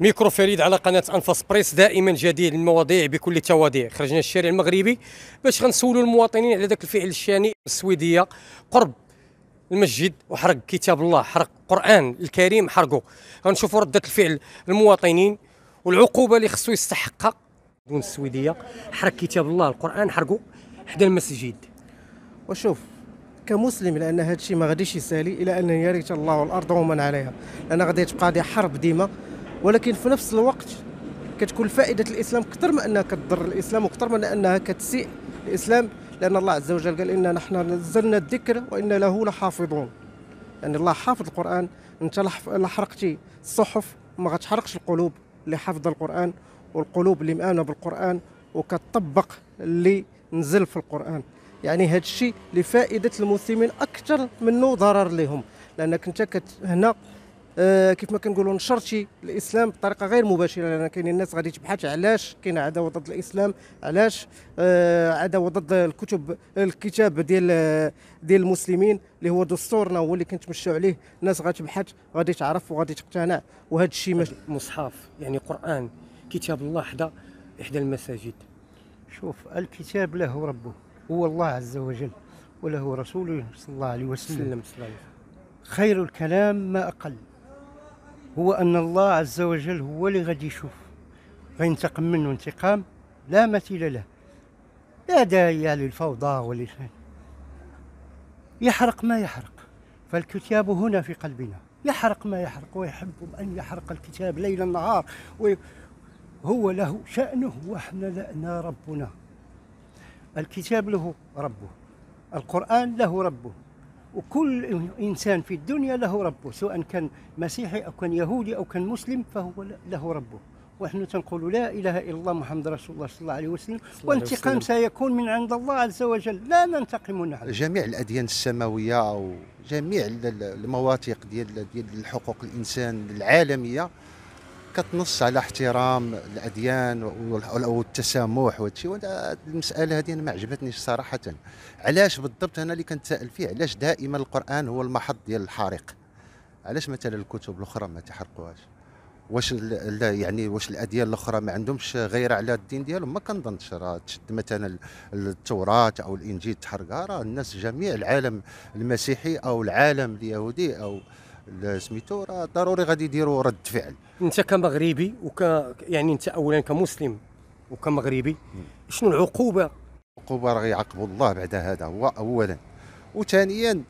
ميكرو فريد على قناة أنفاس بريس دائما جديد المواضيع بكل تواضيع خرجنا الشارع المغربي باش غنسولوا المواطنين على ذاك الفعل الشاني السويدية قرب المسجد وحرق كتاب الله حرق القرآن الكريم حرقه غنشوفوا ردة الفعل المواطنين والعقوبة اللي خصو يستحقها دون السويدية حرق كتاب الله القرآن حرقه حدا المسجد وشوف كمسلم لان هذا الشيء ما غاديش يسالي الى ان يرث الله الارض ومن عليها لان غادي تبقى هذه حرب ديما ولكن في نفس الوقت كتكون فائده الاسلام اكثر ما انها كتضر الاسلام واكثر من انها كتسيء الاسلام لان الله عز وجل قال انا نحن نزلنا الذكر وان له لحافظون يعني الله حافظ القران انت لحرقتي الصحف ما غتحرقش القلوب اللي حافظه القران والقلوب اللي مآمنه بالقران وكتطبق اللي نزل في القران يعني هذا الشيء لفائده المسلمين اكثر منه ضرر لهم لانك انت هنا آه، كيف ما كنقولوا نشرتي الاسلام بطريقه غير مباشره لان كاين الناس غادي تبحث علاش كاين عداوه ضد الاسلام علاش آه، عداوه ضد الكتب الكتاب ديال ديال المسلمين اللي هو دستورنا هو اللي كنتمشوا عليه الناس غتبحث غادي تعرف وغادي تقتنع وهذا الشيء مصحف يعني قران كتاب الله حدا احدى المساجد شوف الكتاب له ربه هو الله عز وجل وله رسوله صلى الله عليه وسلم خير الكلام ما أقل هو ان الله عز وجل هو اللي غادي يشوف غينتقم منه انتقام لا مثيل له لا داعي للفوضى ولا يحرق ما يحرق فالكتاب هنا في قلبنا يحرق ما يحرق ويحب ان يحرق الكتاب ليلا نهار هو له شأنه واحنا لنا ربنا الكتاب له ربه القرآن له ربه وكل انسان في الدنيا له ربه سواء كان مسيحي او كان يهودي او كان مسلم فهو له ربه ونحن تنقول لا اله الا الله محمد رسول الله صلى الله عليه وسلم وانتقام سيكون من عند الله عز وجل لا ننتقم نحن جميع الاديان السماويه او جميع المواثيق ديال ديال حقوق الانسان العالميه كتنص على احترام الاديان والتسامح وهذا الشيء المساله هذه انا ما عجبتنيش صراحه علاش بالضبط انا اللي كنتسائل فيه علاش دائما القران هو المحط ديال الحريق علاش مثلا الكتب الاخرى ما تحرقوهاش واش يعني واش الاديان الاخرى ما عندهمش غير على الدين ديالهم ما كنظنش راه تشد مثلا التوراه او الانجيل تحرقها راه الناس جميع العالم المسيحي او العالم اليهودي او سميتو راه ضروري غادي يديروا رد فعل انت كمغربي وك يعني انت اولا كمسلم وكمغربي شنو العقوبه العقوبه راه يعاقبوا الله بعد هذا هو اولا وثانيا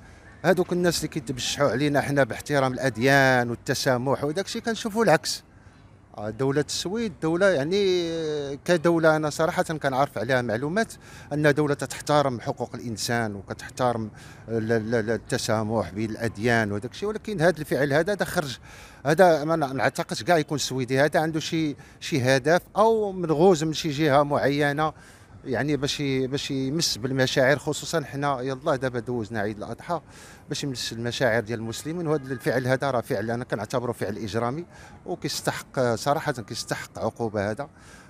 هذوك الناس اللي كيتبشحوا علينا حنا باحترام الاديان والتسامح وداك الشيء كنشوفوا العكس دولة السويد دولة يعني كدولة أنا صراحة كنعرف عليها معلومات أن دولة تحترم حقوق الإنسان وكتحترم التسامح بين الأديان وداك الشيء ولكن هذا الفعل هذا هذا خرج هذا ما نعتقدش كاع يكون السويدي هذا عنده شي شي هدف أو منغوز من شي جهة معينة يعني باش باش يمس بالمشاعر خصوصا حنا يلا دابا دوزنا عيد الاضحى باش يمس المشاعر ديال المسلمين وهذا الفعل هذا راه فعل انا كنعتبره فعل اجرامي وكيستحق صراحه كيستحق عقوبه هذا